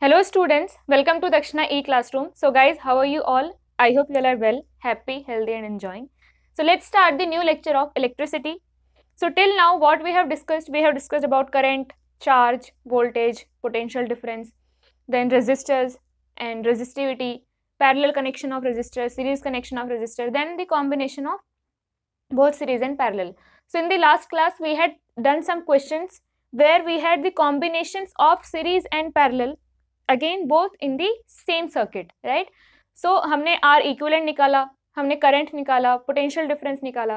Hello students, welcome to Dakshina e-classroom. So guys, how are you all? I hope you all are well, happy, healthy and enjoying. So let's start the new lecture of electricity. So till now what we have discussed, we have discussed about current, charge, voltage, potential difference, then resistors and resistivity, parallel connection of resistors, series connection of resistor, then the combination of both series and parallel. So in the last class we had done some questions where we had the combinations of series and parallel again both in the same circuit right so हमने are equivalent निकाला हमने current निकाला potential difference निकाला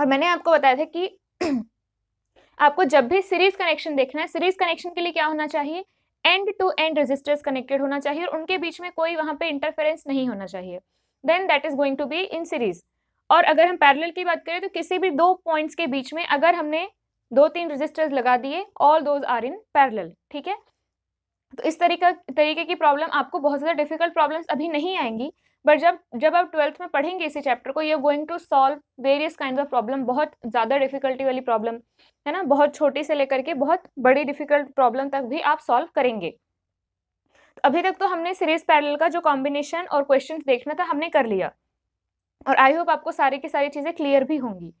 और मैंने आपको बताया था कि आपको जब भी सीरीज कनेक्शन देखना है सीरीज कनेक्शन के लिए क्या होना चाहिए end to end resistors connected होना चाहिए और उनके बीच में कोई वहां पे इंटरफेरेंस नहीं होना चाहिए then that is going to be in series और अगर हम पैरेलल की बात करें तो किसी भी दो पॉइंट्स के बीच में अगर हमने दो तीन रजिस्टर्स लगा दिए all those are in parallel ठीक है तो इस तरीका तरीके की प्रॉब्लम आपको बहुत ज़्यादा डिफिकल्ट प्रॉब्लम्स अभी नहीं आएंगी बट जब जब आप ट्वेल्थ में पढ़ेंगे इसी चैप्टर को you going to solve various kind of problem बहुत ज़्यादा डिफिकल्टी वाली प्रॉब्लम है ना बहुत छोटी से लेकर के बहुत बड़ी डिफिकल्ट प्रॉब्लम तक भी आप सॉल्व करेंगे तो अभी तक तो हमने सीरीज पैरल का जो कॉम्बिनेशन और क्वेश्चन देखना था हमने कर लिया और आई होप आपको सारी की सारी चीज़ें क्लियर भी होंगी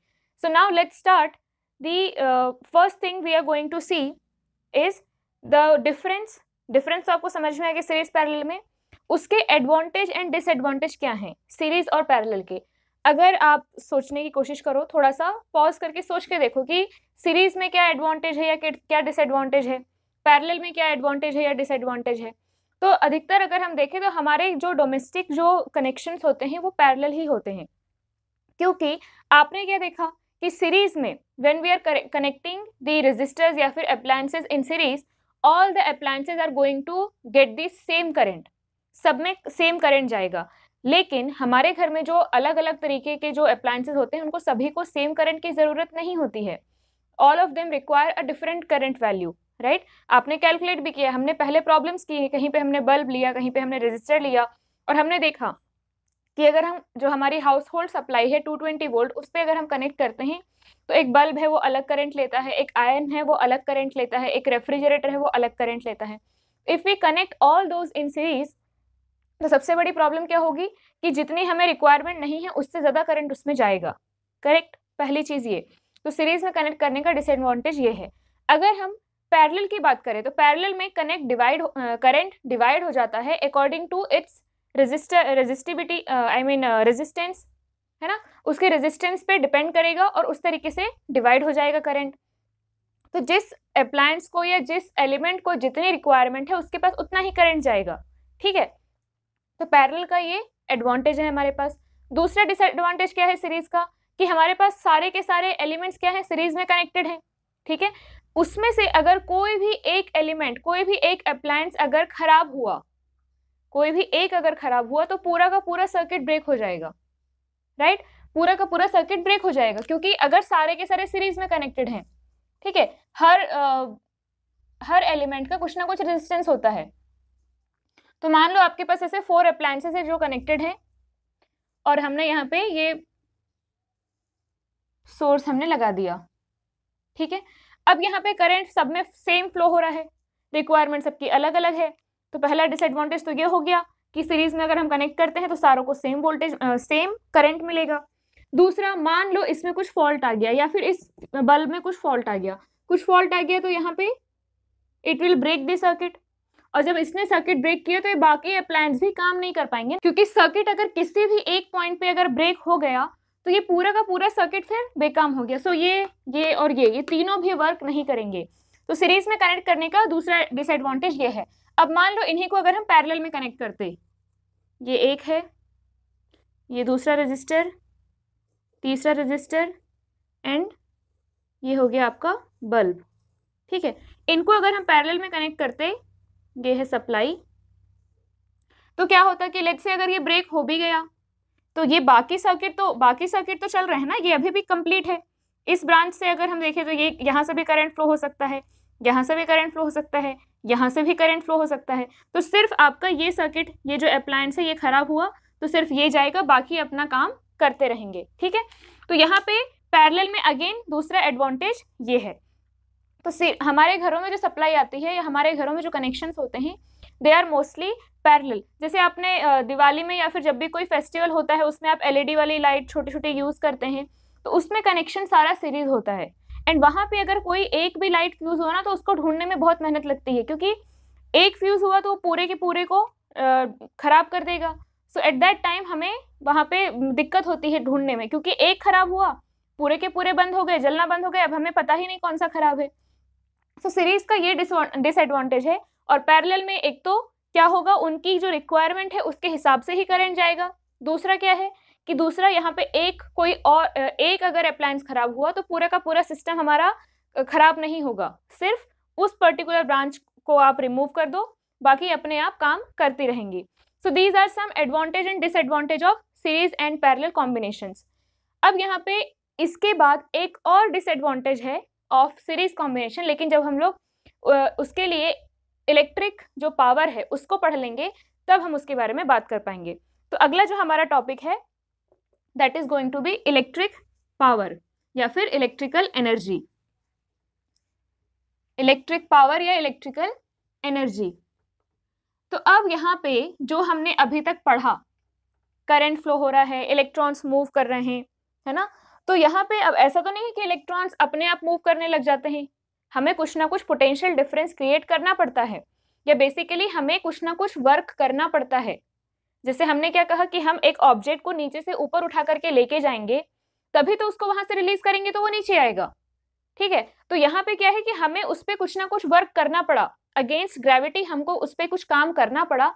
so now let's start the first thing we are going to see is the difference difference तो आपको समझ में आएगा सीरीज पैरेलल में उसके एडवांटेज एंड डिसएडवांटेज क्या हैं सीरीज और पैरेलल के अगर आप सोचने की कोशिश करो थोड़ा सा पॉज करके सोच के देखो कि सीरीज में क्या एडवांटेज है या क्या डिसएडवांटेज है पैरेलल में क्या एडवांटेज है या डिसएडवांटेज है तो अधिकतर अगर हम देखें तो हमारे जो डोमेस्टिक जो कनेक्शन होते हैं वो पैरेलल ही होते हैं क्योंकि आपने क्या देखा कि सीरीज में when we are connecting the resistors या फिर appliances in series all the appliances are going to get the same current सब में सेम करेंट जाएगा लेकिन हमारे घर में जो अलग अलग तरीके के जो अप्लायंसेज होते हैं उनको सभी को सेम करंट की ज़रूरत नहीं होती है all of them require a different current value right आपने कैलकुलेट भी किया हमने पहले प्रॉब्लम्स किए कहीं पे हमने बल्ब लिया कहीं पे हमने रजिस्टर लिया और हमने देखा कि अगर हम जो हमारी हाउस होल्ड सप्लाई है टू ट्वेंटी वोल्ट उस पर अगर हम कनेक्ट करते हैं तो एक बल्ब है वो अलग करंट लेता है एक आयन है वो अलग करंट लेता है एक रेफ्रिजरेटर है वो अलग करंट लेता है if we connect all those in series तो सबसे बड़ी प्रॉब्लम क्या होगी कि जितनी हमें रिक्वायरमेंट नहीं है उससे ज़्यादा करंट उसमें जाएगा करेक्ट पहली चीज़ ये तो सीरीज में कनेक्ट करने का डिसएडवांटेज ये है अगर हम पैरेलल की बात करें तो पैरेलल में कनेक्ट डिवाइड करंट डिवाइड हो जाता है according to its resistor resistivity I mean resistance है ना उसके रेजिस्टेंस पे डिपेंड करेगा और उस तरीके से डिवाइड हो जाएगा करंट तो जिस अप्लायंस को या जिस एलिमेंट को जितनी रिक्वायरमेंट है उसके पास उतना ही करंट जाएगा ठीक है तो पैरल का ये एडवांटेज है हमारे पास दूसरा डिसएडवांटेज क्या है सीरीज का कि हमारे पास सारे के सारे एलिमेंट्स क्या है सीरीज में कनेक्टेड हैं ठीक है उसमें से अगर कोई भी एक एलिमेंट कोई भी एक अप्लायंस अगर खराब हुआ कोई भी एक अगर खराब हुआ तो पूरा का पूरा सर्किट ब्रेक हो जाएगा राइट पूरा का पूरा सर्किट ब्रेक हो जाएगा क्योंकि अगर सारे के सारे सीरीज में कनेक्टेड हैं ठीक है हर आ, हर एलिमेंट का कुछ ना कुछ रेजिस्टेंस होता है तो मान लो आपके पास ऐसे फोर अप्लायंसेस है जो कनेक्टेड हैं और हमने यहाँ पे ये सोर्स हमने लगा दिया ठीक है अब यहाँ पे करंट सब में सेम फ्लो हो रहा है रिक्वायरमेंट सबकी अलग अलग है तो पहला डिसएडवांटेज तो ये हो गया की सीरीज में अगर हम कनेक्ट करते हैं तो सारों को सेम वोल्टेज सेम करंट मिलेगा दूसरा मान लो इसमें कुछ फॉल्ट आ गया या फिर इस बल्ब में कुछ फॉल्ट आ गया कुछ फॉल्ट आ गया तो यहाँ पे it will break the circuit और जब इसने सर्किट ब्रेक किया तो ये बाकी अप्लायंस भी काम नहीं कर पाएंगे क्योंकि सर्किट अगर किसी भी एक पॉइंट पे अगर ब्रेक हो गया तो ये पूरा का पूरा सर्किट फिर बेकाम हो गया सो ये ये और ये ये तीनों भी वर्क नहीं करेंगे तो सीरीज में कनेक्ट करने का दूसरा डिसएडवांटेज ये है अब मान लो इन्हीं को अगर हम पैरेलल में कनेक्ट करते ये एक है ये दूसरा रजिस्टर तीसरा रजिस्टर एंड ये हो गया आपका बल्ब ठीक है इनको अगर हम पैरेलल में कनेक्ट करते ये है सप्लाई तो क्या होता कि लेट से अगर ये ब्रेक हो भी गया तो ये बाकी सर्किट तो बाकी सर्किट तो चल रहे हैं ना ये अभी भी कंप्लीट है इस ब्रांच से अगर हम देखें तो ये यहाँ से भी करंट फ्लो हो सकता है यहाँ से भी करंट फ्लो हो सकता है यहाँ से भी करंट फ्लो हो सकता है तो सिर्फ आपका ये सर्किट ये जो अप्लायंस है ये ख़राब हुआ तो सिर्फ ये जाएगा बाकी अपना काम करते रहेंगे ठीक है तो यहाँ पे पैरेलल में अगेन दूसरा एडवांटेज ये है तो हमारे घरों में जो सप्लाई आती है या हमारे घरों में जो कनेक्शंस होते हैं दे आर मोस्टली पैरेलल जैसे आपने दिवाली में या फिर जब भी कोई फेस्टिवल होता है उसमें आप एलईडी e वाली लाइट छोटे छोटे यूज़ करते हैं तो उसमें कनेक्शन सारा सीरीज होता है एंड वहां पे अगर कोई एक भी लाइट फ्यूज़ हुआ ना तो उसको ढूंढने में बहुत मेहनत लगती है क्योंकि एक फ्यूज़ हुआ तो पूरे के पूरे को ख़राब कर देगा सो एट दैट टाइम हमें वहाँ पे दिक्कत होती है ढूंढने में क्योंकि एक ख़राब हुआ पूरे के पूरे बंद हो गए जलना बंद हो गए अब हमें पता ही नहीं कौन सा ख़राब है सो so, सीरीज़ का ये डिसएडवांटेज है और पैरेलल में एक तो क्या होगा उनकी जो रिक्वायरमेंट है उसके हिसाब से ही करंट जाएगा दूसरा क्या है कि दूसरा यहाँ पे एक कोई और एक अगर अप्लायंस खराब हुआ तो पूरा का पूरा सिस्टम हमारा खराब नहीं होगा सिर्फ उस पर्टिकुलर ब्रांच को आप रिमूव कर दो बाकी अपने आप काम करती रहेंगी so these are some advantage and disadvantage of series and parallel combinations अब यहाँ पे इसके बाद एक और डिसएडवांटेज है ऑफ सीरीज कॉम्बिनेशन लेकिन जब हम लोग उसके लिए इलेक्ट्रिक जो पावर है उसको पढ़ लेंगे तब हम उसके बारे में बात कर पाएंगे तो अगला जो हमारा टॉपिक है that is going to be electric power या फिर इलेक्ट्रिकल एनर्जी इलेक्ट्रिक पावर या इलेक्ट्रिकल एनर्जी तो अब यहाँ पे जो हमने अभी तक पढ़ा करंट फ्लो हो रहा है इलेक्ट्रॉन्स मूव कर रहे हैं है ना तो यहाँ पे अब ऐसा तो नहीं है कि इलेक्ट्रॉन्स अपने आप मूव करने लग जाते हैं हमें कुछ ना कुछ पोटेंशियल डिफरेंस क्रिएट करना पड़ता है या बेसिकली हमें कुछ ना कुछ वर्क करना पड़ता है जैसे हमने क्या कहा कि हम एक ऑब्जेक्ट को नीचे से ऊपर उठा करके लेके जाएंगे तभी तो उसको वहां से रिलीज करेंगे तो वो नीचे आएगा ठीक है तो यहाँ पे क्या है कि हमें उस पर कुछ ना कुछ वर्क करना पड़ा अगेंस्ट ग्रेविटी हमको उस पर कुछ काम करना पड़ा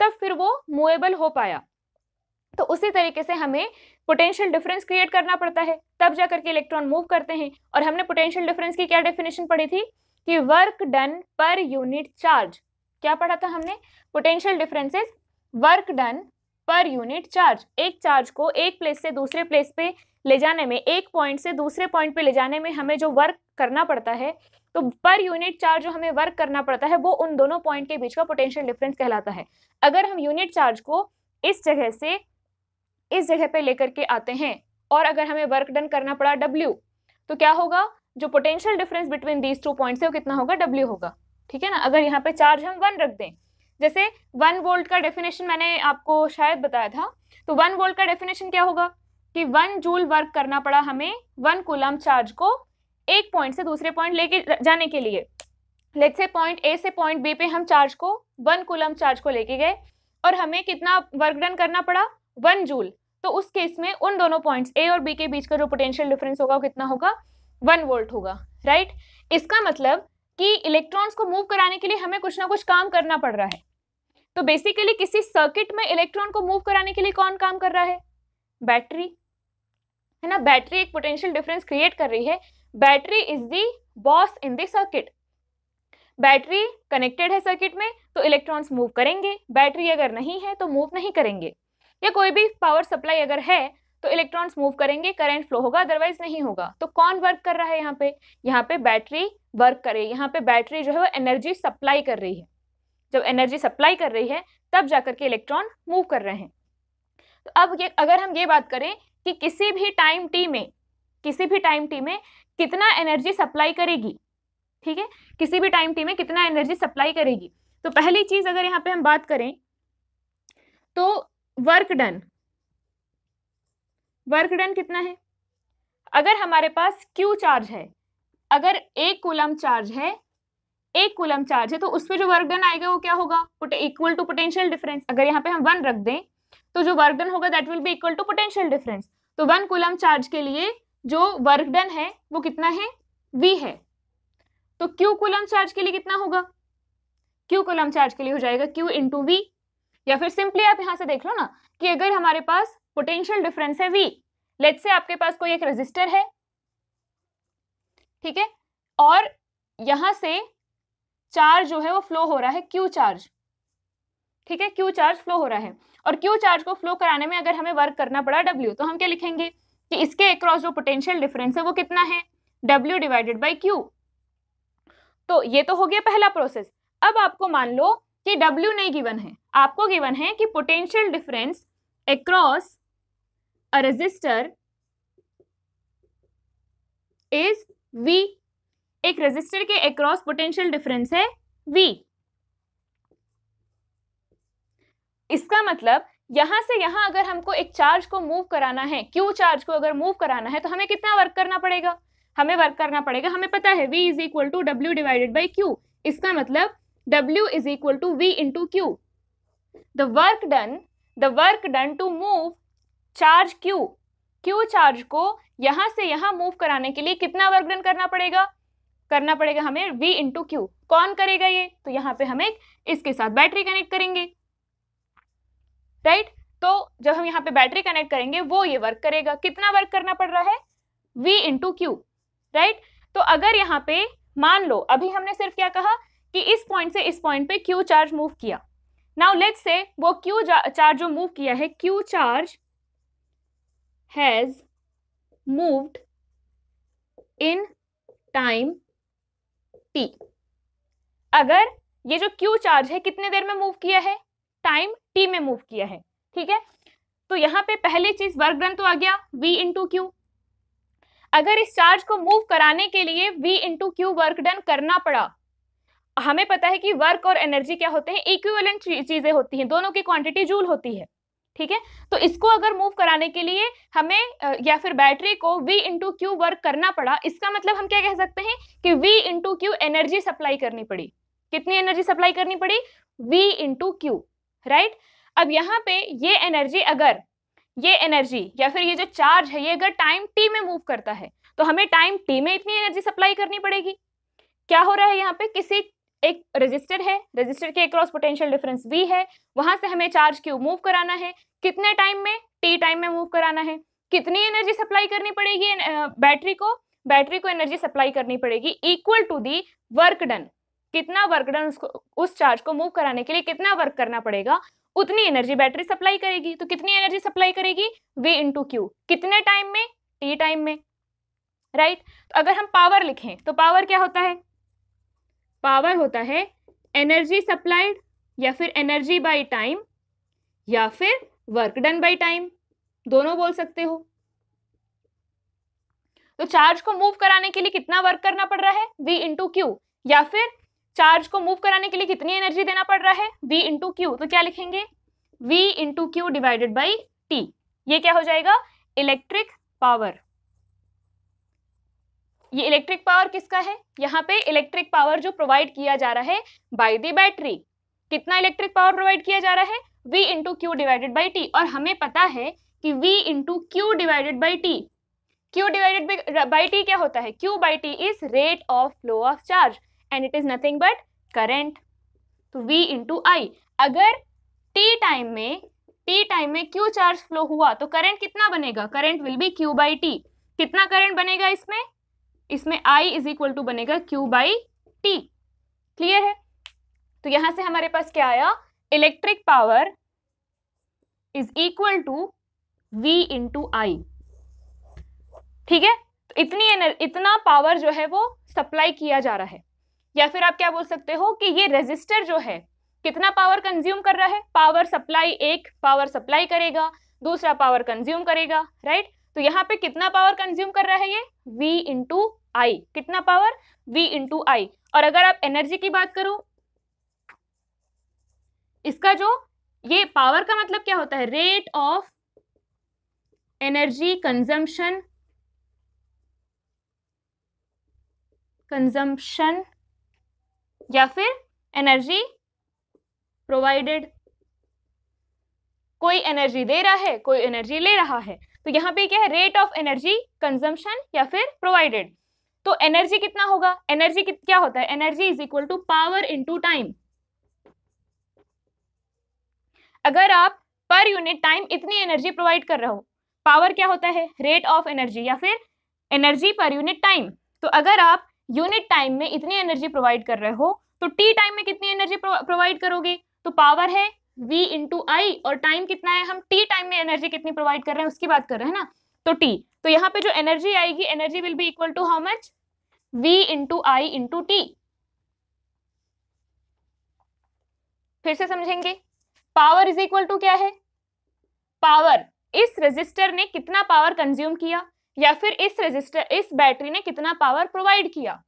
तब फिर वो मूवेबल हो पाया तो उसी तरीके से हमें पोटेंशियल डिफरेंस क्रिएट करना पड़ता है तब जा करके इलेक्ट्रॉन मूव करते हैं और हमने पोटेंशियल डिफरेंस की क्या डेफिनेशन पढ़ी थी कि work done per unit charge क्या पढ़ा था हमने potential differences work done per unit charge एक चार्ज को एक प्लेस से दूसरे प्लेस पे ले जाने में एक पॉइंट से दूसरे पॉइंट पे ले जाने में हमें जो वर्क करना पड़ता है तो पर यूनिट चार्ज जो हमें वर्क करना पड़ता है वो उन दोनों पॉइंट के बीच का पोटेंशियल डिफरेंस कहलाता है अगर हम यूनिट चार्ज को इस जगह से इस जगह पे लेकर के आते हैं और अगर हमें वर्क डन करना पड़ा डब्ल्यू तो क्या होगा जो potential difference between these two points है वो कितना होगा डब्ल्यू होगा ठीक है ना अगर यहाँ पे चार्ज हम वन रख दें जैसे वन वोल्ट का डेफिनेशन मैंने आपको शायद बताया था तो वन वोल्ट का डेफिनेशन क्या होगा कि वन जूल वर्क करना पड़ा हमें वन कुलम चार्ज को एक पॉइंट से दूसरे पॉइंट लेके जाने के लिए लेट से पॉइंट ए से पॉइंट बी पे हम चार्ज को वन कुलम चार्ज को लेके गए और हमें कितना वर्क डन करना पड़ा वन जूल तो उस केस में उन दोनों पॉइंट्स ए और बी के बीच का जो पोटेंशियल डिफरेंस होगा वो कितना होगा वन वोल्ट होगा राइट इसका मतलब कि इलेक्ट्रॉन्स को मूव कराने के लिए हमें कुछ ना कुछ काम करना पड़ रहा है तो बेसिकली किसी सर्किट में इलेक्ट्रॉन को मूव कराने के लिए कौन काम कर रहा है बैटरी है ना बैटरी एक पोटेंशियल डिफरेंस क्रिएट कर रही है battery is the boss in the circuit battery connected है सर्किट में तो इलेक्ट्रॉन्स मूव करेंगे बैटरी अगर नहीं है तो मूव नहीं करेंगे या कोई भी पावर सप्लाई अगर है तो इलेक्ट्रॉन्स मूव करेंगे करंट फ्लो होगा अदरवाइज नहीं होगा तो कौन वर्क कर रहा है यहाँ पे यहाँ पे बैटरी वर्क करे यहाँ पे बैटरी जो है वो एनर्जी सप्लाई कर रही है जब एनर्जी सप्लाई कर रही है तब जाकर के इलेक्ट्रॉन मूव कर रहे हैं तो अब ये अगर हम ये बात करें कि किसी भी टाइम टी में किसी भी टाइम टी में कितना एनर्जी सप्लाई करेगी ठीक है किसी भी टाइम टी में कितना एनर्जी सप्लाई करेगी तो पहली चीज अगर यहाँ पे हम बात करें तो वर्क डन वर्क डन कितना है अगर हमारे पास क्यू चार्ज है अगर एक कूलम चार्ज है एक कूलम चार्ज है तो उस पर जो वर्क डन आएगा वो क्या होगा इक्वल टू पोटेंशियल डिफरेंस अगर यहाँ पे हम वन रख दें तो जो वर्क डन होगा that will be equal to potential difference तो वन कूलम चार्ज के लिए जो वर्क डन है वो कितना है वी है तो क्यू कूलम चार्ज के लिए कितना होगा क्यू कूलम चार्ज के लिए हो जाएगा क्यू इंटू वी या फिर सिंपली आप यहां से देख लो ना कि अगर हमारे पास पोटेंशियल डिफरेंस है वी लेट से आपके पास कोई एक रजिस्टर है ठीक है और यहां से चार्ज जो है वो फ्लो हो रहा है क्यू चार्ज ठीक है क्यू चार्ज फ्लो हो रहा है और क्यू चार्ज को फ्लो कराने में अगर हमें वर्क करना पड़ा डब्ल्यू तो हम क्या लिखेंगे कि इसके अक्रॉस जो पोटेंशियल डिफरेंस है वो कितना है डब्ल्यू डिवाइडेड बाई क्यू तो ये तो हो गया पहला प्रोसेस अब आपको मान लो कि डब्ल्यू नहीं गिवन है आपको गिवन है कि potential difference across a resistor is V एक रेजिस्टर के अक्रॉस पोटेंशियल डिफरेंस है V इसका मतलब यहां से यहां अगर हमको एक चार्ज को मूव कराना है क्यू चार्ज को अगर मूव कराना है तो हमें कितना वर्क करना पड़ेगा हमें वर्क करना पड़ेगा हमें पता है V is equal to W divided by Q इसका मतलब W is equal to V into Q the work done the work done to move charge Q Q charge को यहां से यहां मूव कराने के लिए कितना डन करना पड़ेगा करना पड़ेगा हमें v इंटू क्यू कौन करेगा ये तो यहाँ पे हमें इसके साथ बैटरी कनेक्ट करेंगे राइट तो जब हम यहाँ पे बैटरी कनेक्ट करेंगे वो ये वर्क करेगा कितना वर्क करना पड़ रहा है v इंटू क्यू राइट तो अगर यहाँ पे मान लो अभी हमने सिर्फ क्या कहा कि इस पॉइंट से इस पॉइंट पे क्यू चार्ज मूव किया नाउ लेट्स से वो क्यू चार्ज जो मूव किया है Q charge has moved in time T अगर ये जो क्यू चार्ज है कितने देर में मूव किया है टाइम टी में मूव किया है ठीक है तो यहाँ पे पहली चीज वर्क डन तो आ गया v इंटू क्यू अगर इस चार्ज को मूव कराने के लिए v into Q work done करना पड़ा हमें पता है कि वर्क और एनर्जी क्या होते हैं इक्विवेलेंट चीजें होती हैं दोनों की क्वांटिटी जूल होती है ठीक है तो इसको अगर मूव कराने के लिए हमें या फिर बैटरी को V इंटू क्यू वर्क करना पड़ा इसका मतलब हम क्या कह सकते हैं कि V into Q energy supply करनी पड़ी कितनी एनर्जी सप्लाई करनी पड़ी V इंटू क्यू राइट अब यहाँ पे ये एनर्जी अगर ये एनर्जी या फिर ये जो चार्ज है ये अगर टाइम टी में मूव करता है तो हमें टाइम टी में इतनी एनर्जी सप्लाई करनी पड़ेगी क्या हो रहा है यहाँ पे किसी एक रजिस्टर है रजिस्टर के अक्रॉस पोटेंशियल डिफरेंस वी है वहां से हमें चार्ज क्यू मूव कराना है कितने टाइम में टी टाइम में मूव कराना है कितनी एनर्जी सप्लाई करनी पड़ेगी बैटरी को बैटरी को एनर्जी सप्लाई करनी पड़ेगी equal to the work done कितना वर्क डन उसको उस चार्ज को मूव कराने के लिए कितना वर्क करना पड़ेगा उतनी एनर्जी बैटरी सप्लाई करेगी तो कितनी एनर्जी सप्लाई करेगी वी इंटू क्यू कितने टाइम में टी टाइम में राइट right? तो अगर हम पावर लिखें तो पावर क्या होता है पावर होता है एनर्जी सप्लाइड या फिर एनर्जी बाय टाइम या फिर वर्क डन बाय टाइम दोनों बोल सकते हो तो चार्ज को मूव कराने के लिए कितना वर्क करना पड़ रहा है वी इंटू क्यू या फिर चार्ज को मूव कराने के लिए कितनी एनर्जी देना पड़ रहा है वी इंटू क्यू तो क्या लिखेंगे V into Q divided by T ये क्या हो जाएगा इलेक्ट्रिक पावर ये इलेक्ट्रिक पावर किसका है यहाँ पे इलेक्ट्रिक पावर जो प्रोवाइड किया जा रहा है बाय द बैटरी कितना इलेक्ट्रिक पावर प्रोवाइड किया जा रहा है v into Q divided by T और हमें पता है कि v into Q divided by T Q divided by T क्या होता है q by T is rate of flow of charge and it is nothing but current तो v into I अगर t टाइम में t टाइम में q charge flow हुआ तो current कितना बनेगा current will be q by T कितना current बनेगा इसमें इसमें आई इज इक्वल टू बनेगा क्यू बाई टी क्लियर है तो यहां से हमारे पास क्या आया electric power is equal to V into I ठीक है तो इतनी एनर, इतना पावर जो है वो सप्लाई किया जा रहा है या फिर आप क्या बोल सकते हो कि ये रेजिस्टर जो है कितना पावर कंज्यूम कर रहा है पावर सप्लाई एक पावर सप्लाई करेगा दूसरा पावर कंज्यूम करेगा राइट तो यहाँ पे कितना पावर कंज्यूम कर रहा है ये V इंटू आई कितना पावर V इंटू आई और अगर आप एनर्जी की बात करो इसका जो ये पावर का मतलब क्या होता है rate of energy consumption consumption या फिर एनर्जी प्रोवाइडेड कोई एनर्जी दे रहा है कोई एनर्जी ले रहा है तो यहाँ पे क्या है रेट ऑफ एनर्जी कंजम्पशन या फिर प्रोवाइडेड तो एनर्जी कितना होगा एनर्जी क्या होता है energy is equal to power to time अगर आप पर यूनिट टाइम इतनी एनर्जी प्रोवाइड कर रहे हो पावर क्या होता है रेट ऑफ एनर्जी या फिर एनर्जी पर यूनिट टाइम तो अगर आप यूनिट टाइम में इतनी एनर्जी प्रोवाइड कर रहे हो तो टी टाइम में कितनी एनर्जी प्रोवाइड करोगे तो पावर है v इंटू आई और टाइम कितना है हम t टाइम में एनर्जी कितनी प्रोवाइड कर रहे हैं उसकी बात कर रहे हैं ना तो टी तो यहाँ पे जो एनर्जी आएगी energy will be equal to how much v into I into T फिर से समझेंगे पावर इज इक्वल टू क्या है पावर इस रेजिस्टर ने कितना पावर कंज्यूम किया या फिर इस रेजिस्टर इस बैटरी ने कितना पावर प्रोवाइड किया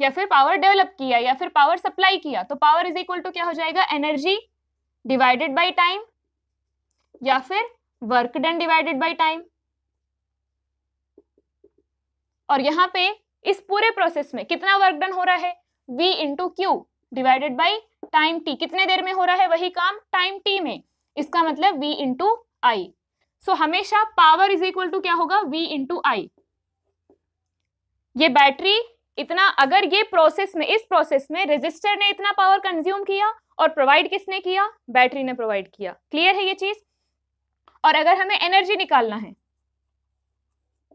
या फिर पावर डेवलप किया या फिर पावर सप्लाई किया तो पावर इज इक्वल टू क्या हो जाएगा एनर्जी डिवाइडेड बाई टाइम या फिर work done divided by time और यहां पे इस पूरे प्रोसेस में कितना वर्क डन हो रहा है v into Q divided by time t कितने देर में हो रहा है वही काम टाइम t में इसका मतलब v इंटू आई सो हमेशा पावर इज इक्वल टू क्या होगा v इंटू आई ये बैटरी इतना अगर ये प्रोसेस में इस प्रोसेस में रेजिस्टर ने इतना पावर कंज्यूम किया और प्रोवाइड किसने किया बैटरी ने प्रोवाइड किया क्लियर है ये चीज और अगर हमें एनर्जी निकालना है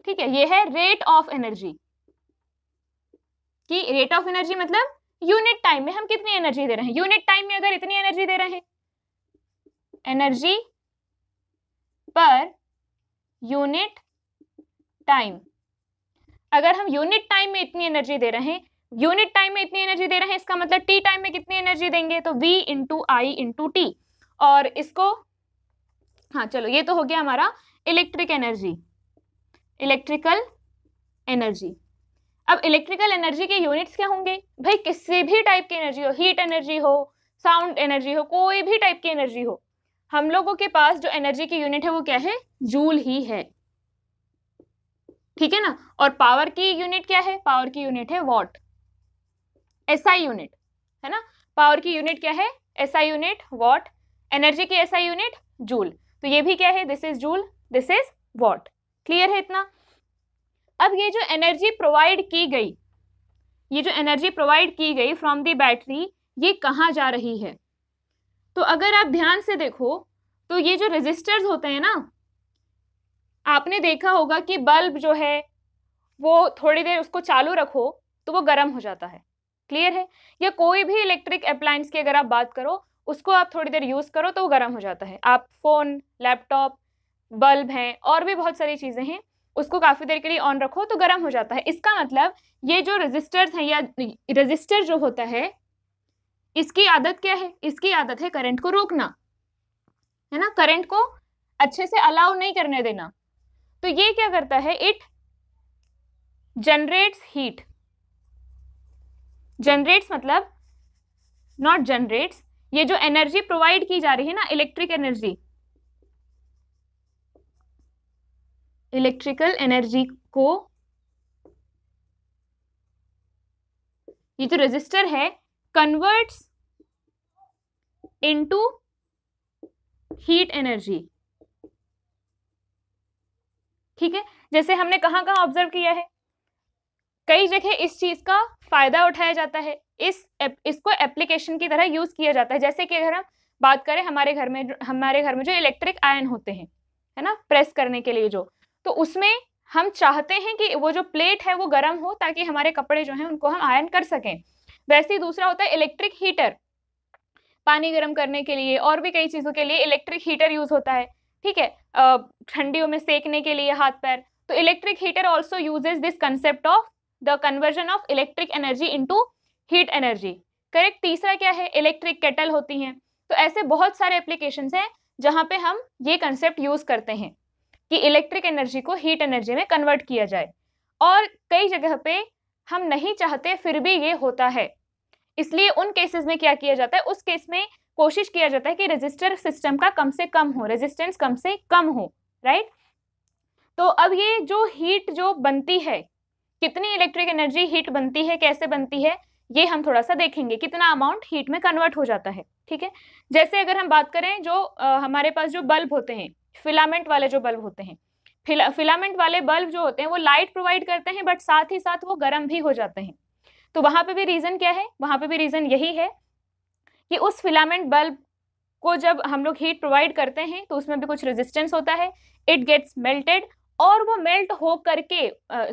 ठीक है ये है रेट ऑफ एनर्जी कि रेट ऑफ एनर्जी मतलब यूनिट टाइम में हम कितनी एनर्जी दे रहे हैं यूनिट टाइम में अगर इतनी एनर्जी दे रहे हैं एनर्जी पर यूनिट टाइम अगर हम यूनिट टाइम में इतनी एनर्जी दे रहे हैं यूनिट टाइम में इतनी एनर्जी दे रहे हैं इसका मतलब टी टाइम में कितनी एनर्जी देंगे तो V into I into T और इसको हाँ चलो ये तो हो गया हमारा इलेक्ट्रिक एनर्जी इलेक्ट्रिकल एनर्जी अब इलेक्ट्रिकल एनर्जी के यूनिट्स क्या होंगे भाई किसी भी टाइप की एनर्जी हो हीट एनर्जी हो साउंड एनर्जी हो कोई भी टाइप की एनर्जी हो हम लोगों के पास जो एनर्जी की यूनिट है वो क्या है जूल ही है ठीक है ना और पावर की यूनिट क्या है पावर की यूनिट है वॉट एसआई यूनिट है ना पावर की यूनिट क्या है एसआई यूनिट वॉट एनर्जी की एसआई यूनिट जूल तो ये भी क्या है this is joule this is watt clear है इतना अब ये जो एनर्जी प्रोवाइड की गई ये जो एनर्जी प्रोवाइड की गई फ्रॉम दी बैटरी ये कहाँ जा रही है तो अगर आप ध्यान से देखो तो ये जो रजिस्टर्स होते हैं ना आपने देखा होगा कि बल्ब जो है वो थोड़ी देर उसको चालू रखो तो वो गर्म हो जाता है क्लियर है या कोई भी इलेक्ट्रिक अप्लायंस की अगर आप बात करो उसको आप थोड़ी देर यूज़ करो तो वो गर्म हो जाता है आप फ़ोन लैपटॉप बल्ब हैं और भी बहुत सारी चीज़ें हैं उसको काफ़ी देर के लिए ऑन रखो तो गर्म हो जाता है इसका मतलब ये जो रजिस्टर्स हैं या रजिस्टर जो होता है इसकी आदत क्या है इसकी आदत है करंट को रोकना है ना करंट को अच्छे से अलाउ नहीं करने देना तो ये क्या करता है इट जनरेट्स हीट जनरेट्स मतलब नॉट जनरेट्स ये जो एनर्जी प्रोवाइड की जा रही है ना इलेक्ट्रिक एनर्जी इलेक्ट्रिकल एनर्जी को ये जो रेजिस्टर है कन्वर्ट्स इनटू हीट एनर्जी ठीक है जैसे हमने कहां कहाँ ऑब्जर्व किया है कई जगह इस चीज़ का फ़ायदा उठाया जाता है इस इसको एप्लीकेशन की तरह यूज़ किया जाता है जैसे कि अगर हम बात करें हमारे घर में हमारे घर में जो इलेक्ट्रिक आयन होते हैं है ना प्रेस करने के लिए जो तो उसमें हम चाहते हैं कि वो जो प्लेट है वो गर्म हो ताकि हमारे कपड़े जो हैं उनको हम आयन कर सकें वैसे ही दूसरा होता है इलेक्ट्रिक हीटर पानी गर्म करने के लिए और भी कई चीज़ों के लिए इलेक्ट्रिक हीटर यूज़ होता है ठीक है ठंडियों में सेकने के लिए हाथ पैर तो electric heater also uses this concept of the conversion of electric energy into heat energy correct तीसरा क्या है इलेक्ट्रिक केटल होती हैं तो ऐसे बहुत सारे एप्लीकेशन हैं जहाँ पे हम ये कंसेप्ट यूज करते हैं कि इलेक्ट्रिक एनर्जी को हीट एनर्जी में कन्वर्ट किया जाए और कई जगह पे हम नहीं चाहते फिर भी ये होता है इसलिए उन केसेस में क्या किया जाता है उस केस में कोशिश किया जाता है कि रजिस्टर सिस्टम का कम से कम हो रेजिस्टेंस कम से कम हो राइट तो अब ये जो हीट जो बनती है कितनी इलेक्ट्रिक एनर्जी हीट बनती है कैसे बनती है ये हम थोड़ा सा देखेंगे कितना अमाउंट हीट में कन्वर्ट हो जाता है ठीक है जैसे अगर हम बात करें जो आ, हमारे पास जो बल्ब होते हैं फिलामेंट वाले जो बल्ब होते हैं फिला फिलामेंट वाले बल्ब जो होते हैं वो लाइट प्रोवाइड करते हैं बट साथ ही साथ वो गर्म भी हो जाते हैं तो वहां पर भी रीज़न क्या है वहां पर भी रीज़न यही है कि उस फिलामेंट बल्ब को जब हम लोग हीट प्रोवाइड करते हैं तो उसमें भी कुछ रेजिस्टेंस होता है इट गेट्स मेल्टेड और वो मेल्ट हो करके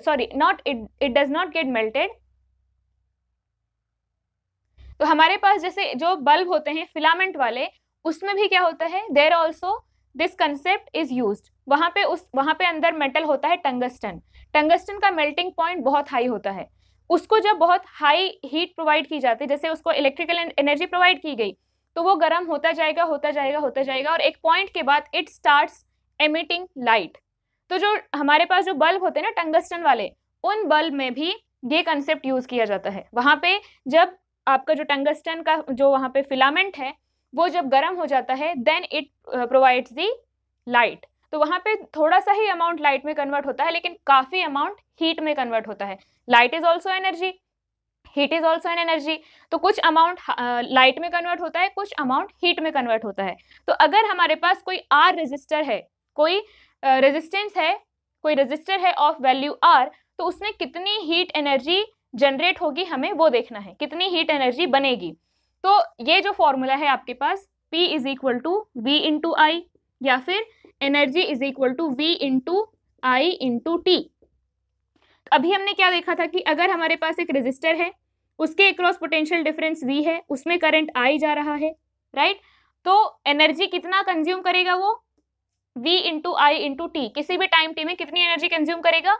sorry not it it does not get melted तो हमारे पास जैसे जो बल्ब होते हैं फिलामेंट वाले उसमें भी क्या होता है there also this concept is use वहां पे उस वहां पे अंदर मेटल होता है टंगस्टन टंगस्टन का मेल्टिंग पॉइंट बहुत हाई होता है उसको जब बहुत हाई हीट प्रोवाइड की जाती है जैसे उसको इलेक्ट्रिकल एनर्जी प्रोवाइड की गई तो वो गर्म होता जाएगा होता जाएगा होता जाएगा और एक पॉइंट के बाद इट स्टार्ट एमिटिंग लाइट तो जो हमारे पास जो बल्ब होते हैं ना टंगस्टन वाले उन बल्ब में भी ये कंसेप्ट यूज किया जाता है वहां पे जब आपका जो टंगस्टन का जो वहां पे फिलामेंट है वो जब गर्म हो जाता है then it provides the light तो वहां पे थोड़ा सा ही अमाउंट लाइट में कन्वर्ट होता है लेकिन काफ़ी अमाउंट हीट में कन्वर्ट होता है light is also energy heat is also an energy तो कुछ अमाउंट लाइट uh, में कन्वर्ट होता है कुछ अमाउंट हीट में कन्वर्ट होता है तो अगर हमारे पास कोई आर रजिस्टर है कोई रेजिस्टेंस है कोई रेजिस्टर है ऑफ वैल्यू आर तो उसमें कितनी हीट एनर्जी जनरेट होगी हमें वो देखना है कितनी हीट एनर्जी बनेगी तो ये जो फॉर्मूला है आपके पास P is equal to V into I या फिर energy is equal to V into I into T अभी हमने क्या देखा था कि अगर हमारे पास एक रेजिस्टर है उसके अक्रॉस पोटेंशियल डिफरेंस V है उसमें करंट I जा रहा है राइट तो एनर्जी कितना कंज्यूम करेगा वो v into I into T किसी भी टाइम टी में कितनी एनर्जी कंज्यूम करेगा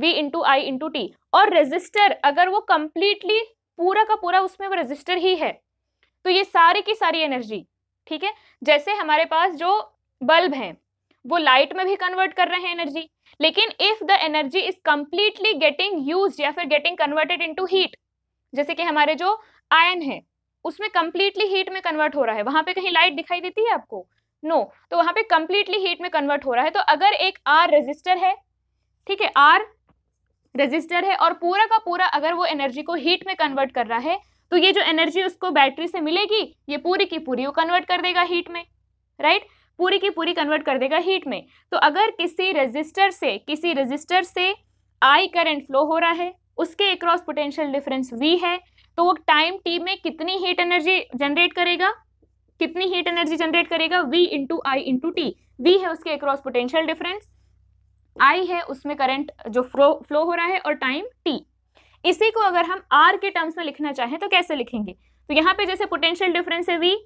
v into I into T और रेजिस्टर अगर वो कंप्लीटली पूरा का पूरा उसमें वो रेजिस्टर ही है तो ये सारे की सारी एनर्जी ठीक है जैसे हमारे पास जो बल्ब हैं वो लाइट में भी कन्वर्ट कर रहे हैं एनर्जी लेकिन if the energy is completely getting use या फिर गेटिंग कन्वर्टेड इनटू हीट जैसे कि हमारे जो आयन है उसमें कम्प्लीटली हीट में कन्वर्ट हो रहा है वहां पे कहीं लाइट दिखाई देती है आपको नो no. तो वहां पे कंप्लीटली हीट में कन्वर्ट हो रहा है तो अगर एक आर रेजिस्टर है ठीक है आर रेजिस्टर है और पूरा का पूरा अगर वो एनर्जी को हीट में कन्वर्ट कर रहा है तो ये जो एनर्जी उसको बैटरी से मिलेगी ये पूरी की पूरी वो कन्वर्ट कर देगा हीट में राइट पूरी की पूरी कन्वर्ट कर देगा हीट में तो अगर किसी रजिस्टर से किसी रजिस्टर से आई करेंट फ्लो हो रहा है उसके एक पोटेंशियल डिफरेंस वी है तो वो टाइम टी में कितनी हीट एनर्जी जनरेट करेगा कितनी हीट एनर्जी जनरेट करेगा V into I into T V है उसके अक्रॉस पोटेंशियल डिफरेंस आई है उसमें करंट जो फ्लो फ्लो हो रहा है और टाइम टी इसी को अगर हम आर के टर्म्स में लिखना चाहें तो कैसे लिखेंगे तो यहाँ पे जैसे पोटेंशियल डिफरेंस है वी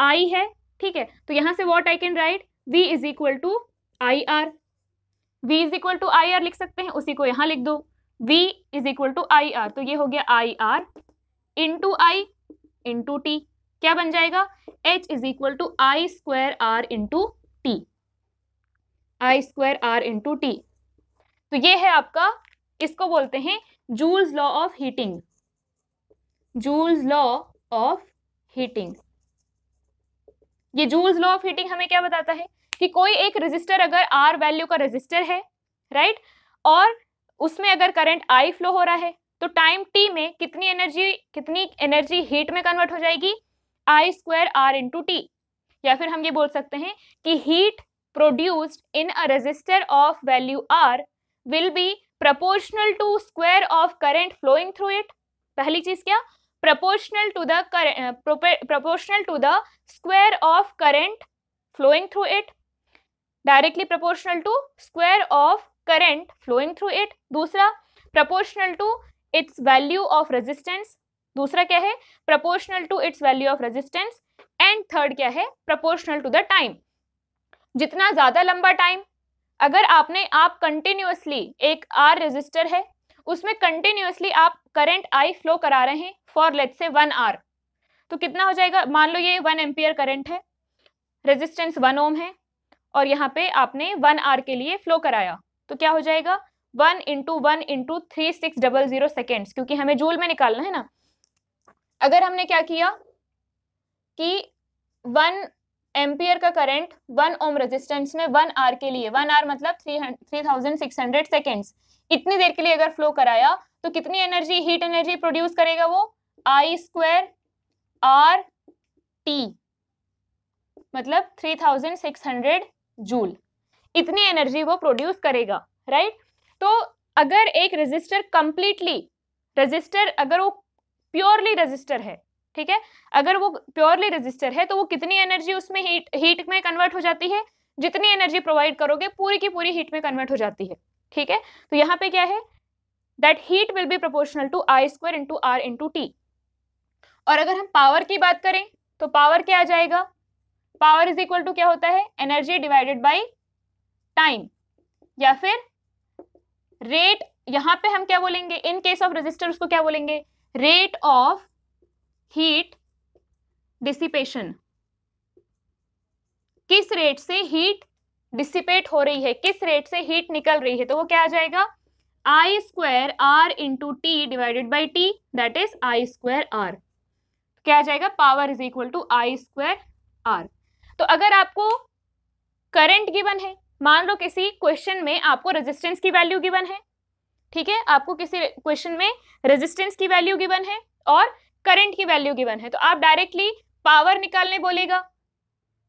आई है ठीक है तो यहाँ से what I can write V is equal to I R V is equal to I R लिख सकते हैं उसी को यहाँ लिख दो V is equal to I R तो ये हो गया I R into I into T क्या बन जाएगा H is equal to I square R into T I square R into T तो ये है आपका इसको बोलते हैं Joule's law of heating Joule's law of heating ये जूल्स लॉ ऑफ हीटिंग हमें क्या बताता है कि कोई एक रेजिस्टर अगर आर वैल्यू का रेजिस्टर है राइट और उसमें अगर करंट आई फ्लो हो रहा है तो टाइम टी में कितनी एनर्जी कितनी एनर्जी हीट में कन्वर्ट हो जाएगी I square R into T या फिर हम ये बोल सकते हैं कि heat produced in a resistor of value R will be proportional to square of current flowing through it पहली चीज क्या proportional to the proportional to the square of current flowing through it directly proportional to square of current flowing through it दूसरा proportional to its value of resistance दूसरा क्या है proportional to its value of resistance and third क्या है proportional to the time जितना ज़्यादा लंबा time अगर आपने आप कंटिन्यूसली एक आर रजिस्टर है उसमें कंटिन्यूसली आप करंट आई फ्लो करा रहे हैं for let say one hour तो कितना हो जाएगा मान लो ये वन एम्पियर करंट है रेजिस्टेंस वन ओम है और यहाँ पे आपने वन आर के लिए फ्लो कराया तो क्या हो जाएगा one into one into three six double zero seconds क्योंकि हमें जूल में निकालना है ना अगर हमने क्या किया कि वन एम्पियर का करंट वन ओम रेजिस्टेंस में वन आर के लिए वन आर मतलब three thousand six hundred seconds इतनी देर के लिए अगर फ्लो कराया तो कितनी एनर्जी हीट एनर्जी प्रोड्यूस करेगा वो आई स्क्वेर आर टी मतलब three thousand six hundred joule इतनी एनर्जी वो प्रोड्यूस करेगा राइट right? तो अगर एक रजिस्टर कंप्लीटली रजिस्टर अगर वो प्योरली रजिस्टर है ठीक है अगर वो प्योरली रजिस्टर है तो वो कितनी एनर्जी उसमें हीट हीट में कन्वर्ट हो जाती है जितनी एनर्जी प्रोवाइड करोगे पूरी की पूरी हीट में कन्वर्ट हो जाती है ठीक है तो यहाँ पे क्या है that heat will be proportional to I square into R into T और अगर हम पावर की बात करें तो पावर क्या आ जाएगा पावर इज इक्वल टू क्या होता है एनर्जी डिवाइडेड बाई टाइम या फिर रेट यहाँ पे हम क्या बोलेंगे इन केस ऑफ रजिस्टर उसको क्या बोलेंगे रेट ऑफ हीट डिसिपेशन किस रेट से हीट डिसिपेट हो रही है किस रेट से हीट निकल रही है तो वो क्या आ जाएगा I square R into T divided by T that is I square R क्या आ जाएगा power is equal to I square R तो अगर आपको करंट गिवन है मान लो किसी क्वेश्चन में आपको रेजिस्टेंस की वैल्यू गिवन है ठीक है आपको किसी क्वेश्चन में रेजिस्टेंस की वैल्यू गिवन है और करंट की वैल्यू गिवन है तो आप डायरेक्टली पावर निकालने बोलेगा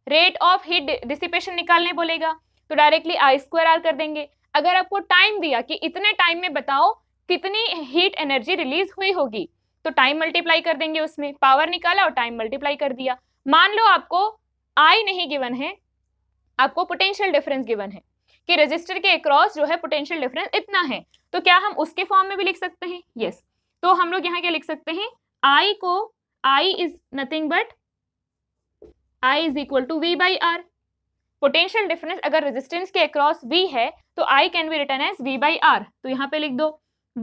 रेट ऑफ हीट डिसिपेशन निकालने बोलेगा तो डायरेक्टली आई स्क्वायर आर कर देंगे अगर आपको टाइम दिया कि इतने टाइम में बताओ कितनी हीट एनर्जी रिलीज हुई होगी तो टाइम मल्टीप्लाई कर देंगे उसमें पावर निकाला और टाइम मल्टीप्लाई कर दिया मान लो आपको आई नहीं गिवन है आपको पोटेंशियल डिफरेंस गिवन है कि रजिस्टर के अक्रॉस जो है पोटेंशियल डिफरेंस इतना है तो क्या हम उसके फॉर्म में भी लिख सकते हैं यस yes. तो हम लोग यहाँ क्या लिख सकते हैं आई को I is nothing but I is equal to V by R potential difference अगर रेजिस्टेंस के अक्रॉस वी है तो I can be written as V by R तो यहाँ पे लिख दो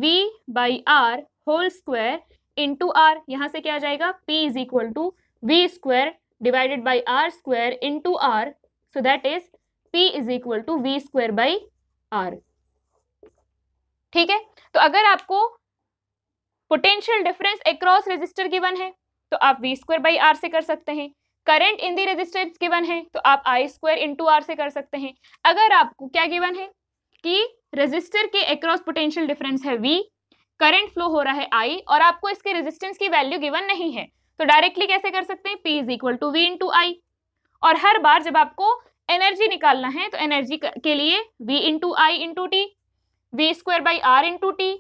V by R whole square into R यहाँ से क्या आ जाएगा P is equal to V square divided by R square into R so that is P is equal to V square by R ठीक है तो अगर आपको potential difference across resistor given है तो आप वी स्क्वेयर बाई आर से कर सकते हैं current in the resistance given है तो आप आई स्क्वायर इंटू आर से कर सकते हैं अगर आपको क्या गिवन है कि रेजिस्टर के अक्रॉस पोटेंशियल डिफरेंस है वी करंट फ्लो हो रहा है आई और आपको इसके रेजिस्टेंस की वैल्यू गिवन नहीं है तो डायरेक्टली कैसे कर सकते हैं P is equal to V into I और हर बार जब आपको एनर्जी निकालना है तो एनर्जी के लिए v into I into T V square by R into T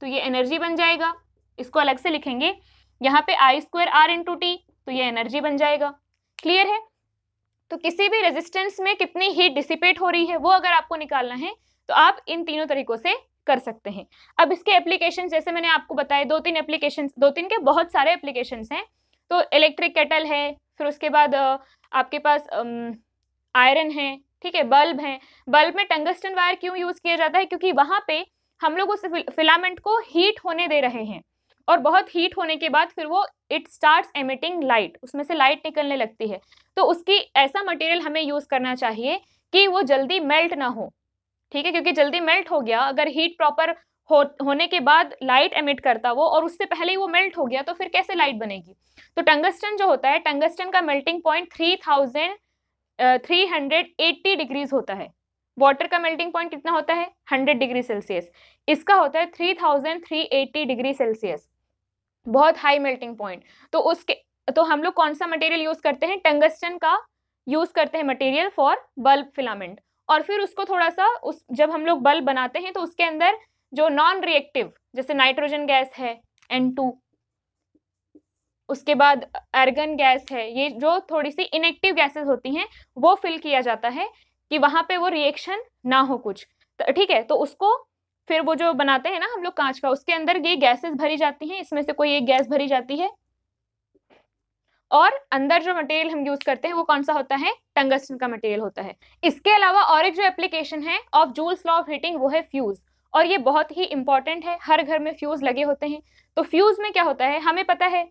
तो ये एनर्जी बन जाएगा इसको अलग से लिखेंगे यहाँ पे I square R into T तो ये एनर्जी बन जाएगा क्लियर है तो किसी भी रेजिस्टेंस में कितनी हीट डिसिपेट हो रही है वो अगर आपको निकालना है तो आप इन तीनों तरीकों से कर सकते हैं अब इसके एप्लीकेशन जैसे मैंने आपको बताया दो तीन एप्लीकेशन दो तीन के बहुत सारे एप्लीकेशन हैं तो इलेक्ट्रिक केटल है फिर उसके बाद आपके पास आयरन है ठीक है बल्ब है बल्ब में टंगस्टन वायर क्यों यूज किया जाता है क्योंकि वहां पे हम लोग उस फिलामेंट को हीट होने दे रहे हैं और बहुत हीट होने के बाद फिर वो इट स्टार्ट एमिटिंग लाइट उसमें से लाइट निकलने लगती है तो उसकी ऐसा मटेरियल हमें यूज करना चाहिए कि वो जल्दी मेल्ट ना हो ठीक है क्योंकि जल्दी मेल्ट हो गया अगर हीट प्रॉपर हो होने के बाद लाइट एमिट करता वो और उससे पहले ही वो मेल्ट हो गया तो फिर कैसे लाइट बनेगी तो टंगस्टन जो होता है टंगस्टन का melting point three thousand three hundred eighty degrees होता है वाटर का मेल्टिंग पॉइंट कितना होता है हंड्रेड डिग्री सेल्सियस इसका होता है three thousand three eighty degree Celsius बहुत हाई मेल्टिंग पॉइंट तो उसके तो हम लोग कौन सा मटेरियल यूज़ करते हैं टंगस्टन का यूज़ करते हैं मटेरियल फॉर बल्ब फिलामेंट और फिर उसको थोड़ा सा उस जब हम लोग बल्ब बनाते हैं तो उसके अंदर जो नॉन रिएक्टिव जैसे नाइट्रोजन गैस है एन टू उसके बाद एर्गन गैस है ये जो थोड़ी सी इनेक्टिव गैसेस होती हैं वो फिल किया जाता है कि वहाँ पे वो रिएक्शन ना हो कुछ ठीक है तो उसको फिर वो जो बनाते हैं ना हम लोग कांच का उसके अंदर ये गैसेस भरी जाती हैं इसमें से कोई एक गैस भरी जाती है और अंदर जो मटेरियल हम यूज करते हैं वो कौन सा होता है टंगस्टन का मटेरियल होता है इसके अलावा और एक जो एप्लीकेशन है of Joule's law of heating वो है फ्यूज और ये बहुत ही इंपॉर्टेंट है हर घर में फ्यूज लगे होते हैं तो फ्यूज में क्या होता है हमें पता है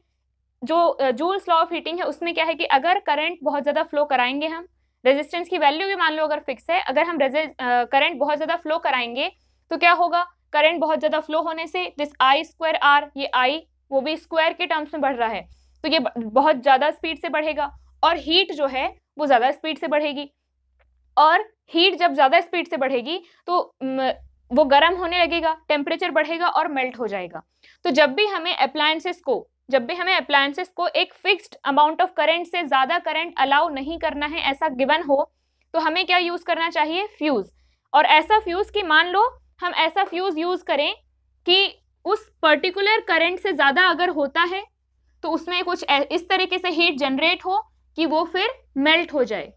जो जूल्स लॉ ऑफ हीटिंग है उसमें क्या है कि अगर करंट बहुत ज़्यादा फ्लो कराएंगे हम रेजिस्टेंस की वैल्यू भी मान लो अगर फिक्स है अगर हम करंट बहुत ज़्यादा फ्लो कराएंगे तो क्या होगा करंट बहुत ज़्यादा फ्लो होने से दिस आई स्क्वायर आर ये आई वो भी स्क्वायर के टर्म्स में बढ़ रहा है तो ये बहुत ज़्यादा स्पीड से बढ़ेगा और हीट जो है वो ज़्यादा स्पीड से बढ़ेगी और हीट जब ज़्यादा स्पीड से बढ़ेगी तो वो गर्म होने लगेगा टेम्परेचर बढ़ेगा और मेल्ट हो जाएगा तो जब भी हमें अप्लायंसेस को जब भी हमें अप्लायंसेस को एक फिक्स्ड अमाउंट ऑफ करंट से ज़्यादा करंट अलाउ नहीं करना है ऐसा गिवन हो तो हमें क्या यूज़ करना चाहिए फ्यूज़ और ऐसा फ्यूज़ कि मान लो हम ऐसा फ्यूज़ यूज़ करें कि उस पर्टिकुलर करंट से ज़्यादा अगर होता है तो उसमें कुछ इस तरीके से हीट जनरेट हो कि वो फिर मेल्ट हो जाए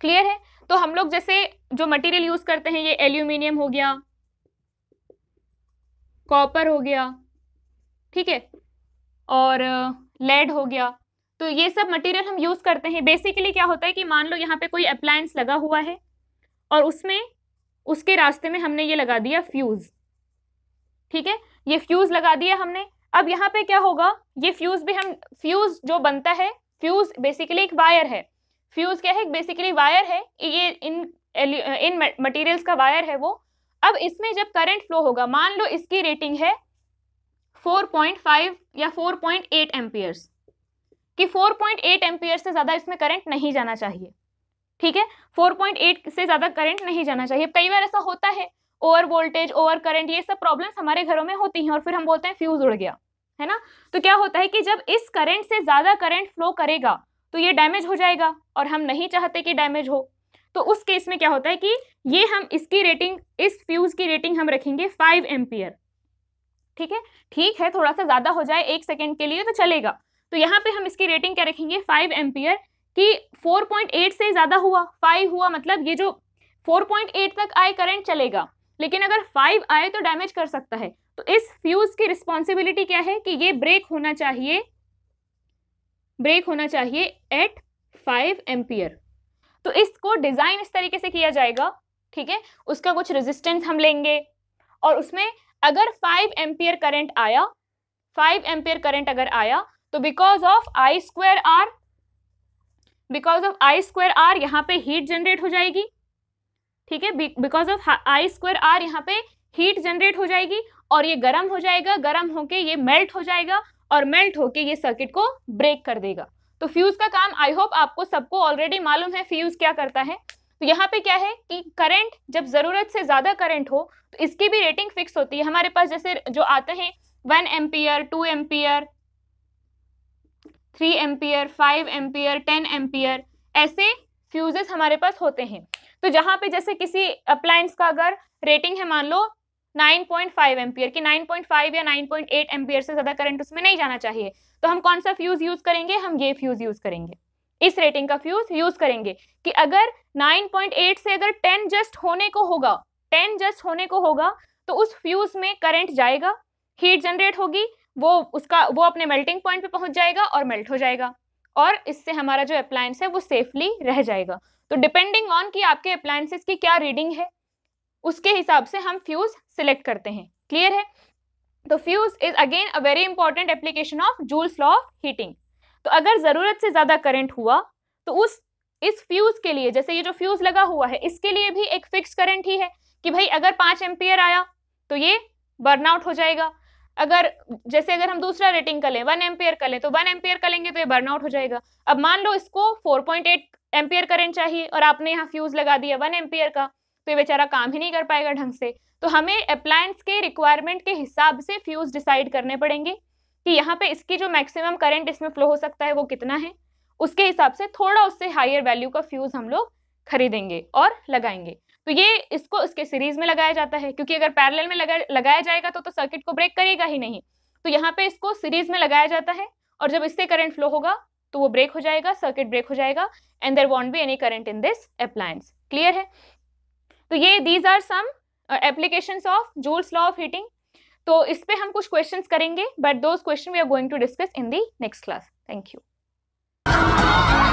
क्लियर है तो हम लोग जैसे जो मटेरियल यूज़ करते हैं ये एल्यूमिनियम हो गया कॉपर हो गया ठीक है और लेड हो गया तो ये सब मटेरियल हम यूज़ करते हैं बेसिकली क्या होता है कि मान लो यहाँ पे कोई अप्लायंस लगा हुआ है और उसमें उसके रास्ते में हमने ये लगा दिया फ्यूज़ ठीक है ये फ्यूज़ लगा दिया हमने अब यहाँ पे क्या होगा ये फ्यूज़ भी हम फ्यूज़ जो बनता है फ्यूज़ बेसिकली एक वायर है फ्यूज़ क्या है बेसिकली वायर है ये इन इन मटीरियल्स का वायर है वो अब इसमें जब करंट फ्लो होगा मान लो इसकी रेटिंग है 4.5 या 4.8 पॉइंट एम्पियर्स कि 4.8 पॉइंट एम्पियर से ज़्यादा इसमें करंट नहीं जाना चाहिए ठीक है 4.8 से ज़्यादा करंट नहीं जाना चाहिए कई बार ऐसा होता है ओवर वोल्टेज ओवर करंट ये सब प्रॉब्लम्स हमारे घरों में होती हैं और फिर हम बोलते हैं फ्यूज़ उड़ गया है ना तो क्या होता है कि जब इस करंट से ज़्यादा करंट फ्लो करेगा तो ये डैमेज हो जाएगा और हम नहीं चाहते कि डैमेज हो तो उस केस में क्या होता है कि ये हम इसकी रेटिंग इस फ्यूज़ की रेटिंग हम रखेंगे फाइव एम्पियर ठीक है ठीक है थोड़ा सा ज़्यादा हो जाए एक सेकेंड के लिए तो चलेगा तो यहाँ पे हम इसकी रेटिंग क्या रखेंगे फाइव एम्पियर कि 4.8 से ज़्यादा हुआ फाइव हुआ मतलब ये जो 4.8 तक आए करंट चलेगा लेकिन अगर फाइव आए तो डैमेज कर सकता है तो इस फ्यूज़ की रिस्पॉन्सिबिलिटी क्या है कि ये ब्रेक होना चाहिए ब्रेक होना चाहिए एट फाइव एम्पियर तो इसको डिज़ाइन इस तरीके से किया जाएगा ठीक है उसका कुछ रेजिस्टेंस हम लेंगे और उसमें अगर फाइव एम्पियर करंट आया फाइव एम्पियर करंट अगर आया तो because of I square R because of I square R यहाँ पे हीट जनरेट हो जाएगी ठीक है because of I square R यहाँ पे हीट जनरेट हो जाएगी और ये गर्म हो जाएगा गर्म होके ये मेल्ट हो जाएगा और मेल्ट होके ये सर्किट को ब्रेक कर देगा तो फ्यूज़ का काम आई होप आपको सबको ऑलरेडी मालूम है फ्यूज़ क्या करता है तो यहाँ पे क्या है कि करंट जब ज़रूरत से ज़्यादा करंट हो तो इसकी भी रेटिंग फिक्स होती है हमारे पास जैसे जो आते हैं one ampere two ampere three ampere five ampere ten ampere ऐसे फ्यूजेस हमारे पास होते हैं तो जहां पे जैसे किसी अप्लायंस का अगर रेटिंग है मान लो 9.5 एम्पियर की 9.5 या 9.8 एम्पियर से ज़्यादा करंट उसमें नहीं जाना चाहिए तो हम कौन सा फ्यूज़ यूज़ करेंगे हम ये फ्यूज़ यूज़ करेंगे इस रेटिंग का फ्यूज यूज करेंगे कि अगर 9.8 से अगर 10 जस्ट होने को होगा 10 जस्ट होने को होगा तो उस फ्यूज में करंट जाएगा हीट जनरेट होगी वो उसका वो अपने मेल्टिंग पॉइंट पे पहुंच जाएगा और मेल्ट हो जाएगा और इससे हमारा जो अप्लायंस है वो सेफली रह जाएगा तो डिपेंडिंग ऑन कि आपके अप्लायंसेस की क्या रीडिंग है उसके हिसाब से हम फ्यूज सिलेक्ट करते हैं क्लियर है तो fuse is again a very important application of Joule's law of heating तो अगर ज़रूरत से ज़्यादा करंट हुआ तो उस इस फ्यूज़ के लिए जैसे ये जो फ्यूज़ लगा हुआ है इसके लिए भी एक फिक्स करंट ही है कि भाई अगर पांच एम्पियर आया तो ये बर्न आउट हो जाएगा अगर जैसे अगर हम दूसरा रेटिंग कर लें वन एम्पियर कर लें तो वन एम्पियर कर लेंगे तो ये बर्नआउट हो जाएगा अब मान लो इसको four point eight ampere current चाहिए और आपने यहाँ फ्यूज़ लगा दिया वन एम्पियर का तो ये बेचारा काम ही नहीं कर पाएगा ढंग से तो हमें अप्लायंस के रिक्वायरमेंट के हिसाब से फ्यूज़ डिसाइड करने पड़ेंगे कि यहाँ पे इसकी जो मैक्सिमम करंट इसमें फ्लो हो सकता है वो कितना है उसके हिसाब से थोड़ा उससे हायर वैल्यू का फ्यूज हम लोग खरीदेंगे और लगाएंगे तो ये इसको इसके सीरीज में लगाया जाता है क्योंकि अगर पैरेलल में लगा लगाया जाएगा तो तो सर्किट को ब्रेक करेगा ही नहीं तो यहाँ पे इसको सीरीज में लगाया जाता है और जब इससे करंट फ्लो होगा तो वो ब्रेक हो जाएगा सर्किट ब्रेक हो जाएगा and there won't be any current in this appliance clear है तो ये these are some application of Joule's law of heating तो इस पर हम कुछ क्वेश्चन करेंगे but those question we are going to discuss in the next class thank you